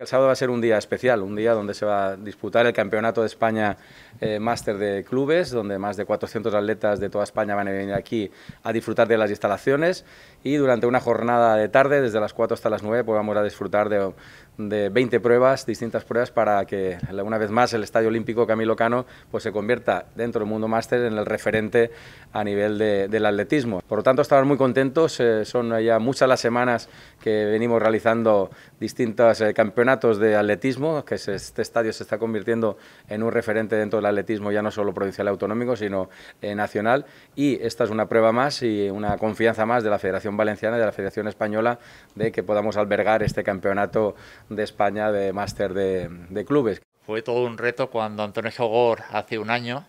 El sábado va a ser un día especial, un día donde se va a disputar el Campeonato de España eh, Máster de Clubes, donde más de 400 atletas de toda España van a venir aquí a disfrutar de las instalaciones y durante una jornada de tarde, desde las 4 hasta las 9, pues vamos a disfrutar de, de 20 pruebas, distintas pruebas, para que una vez más el Estadio Olímpico Camilo Cano pues, se convierta dentro del mundo máster en el referente a nivel de, del atletismo. Por lo tanto, estamos muy contentos, eh, son ya muchas las semanas que venimos realizando distintos eh, campeonatos de atletismo, que este estadio se está convirtiendo en un referente dentro del atletismo ya no solo provincial y autonómico, sino eh, nacional, y esta es una prueba más y una confianza más de la Federación Valenciana y de la Federación Española de que podamos albergar este campeonato de España de máster de, clubes. Fue todo un reto cuando Antonio Sogor, hace un año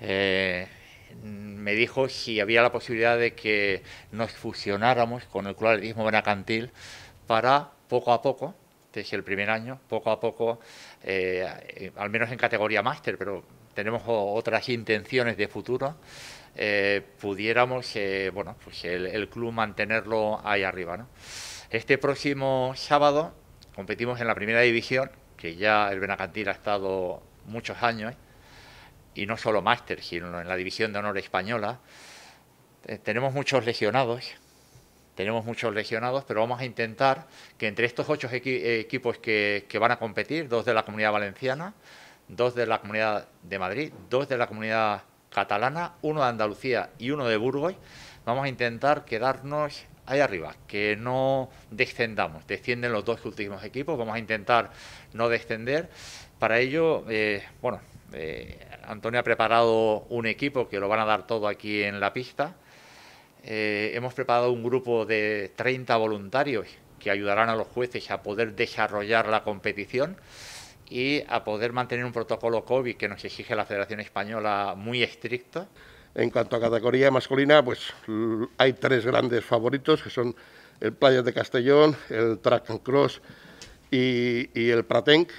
eh, me dijo si había la posibilidad de que nos fusionáramos con el Club Atletismo Benacantil para poco a poco, desde el primer año, poco a poco, eh, al menos en categoría máster, pero tenemos otras intenciones de futuro, eh, pudiéramos, eh, bueno, pues el, club mantenerlo ahí arriba, ¿no? Este próximo sábado competimos en la primera división, que ya el Benacantil ha estado muchos años, y no solo máster, sino en la división de honor española. Eh, tenemos muchos lesionados, tenemos muchos lesionados, pero vamos a intentar que entre estos ocho equipos que, que van a competir, dos de la comunidad valenciana, dos de la Comunidad de Madrid, dos de la Comunidad Catalana, uno de Andalucía y uno de Burgos. Vamos a intentar quedarnos ahí arriba, que no descendamos. Descienden los dos últimos equipos, vamos a intentar no descender. Para ello, eh, bueno, eh, Antonio ha preparado un equipo que lo van a dar todo aquí en la pista. Eh, hemos preparado un grupo de 30 voluntarios que ayudarán a los jueces a poder desarrollar la competición y a poder mantener un protocolo COVID que nos exige la Federación Española muy estricto. En cuanto a categoría masculina, pues hay tres grandes favoritos que son el Playa de Castellón, el Track and Cross y, el Pratenc.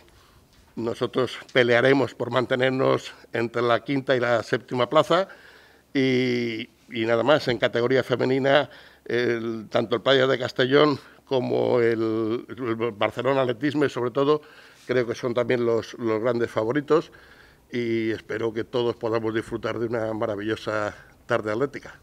Nosotros pelearemos por mantenernos entre la quinta y la séptima plaza y, nada más. En categoría femenina, tanto el Playa de Castellón como el, Barcelona atletisme sobre todo creo que son también los, los grandes favoritos y espero que todos podamos disfrutar de una maravillosa tarde atlética.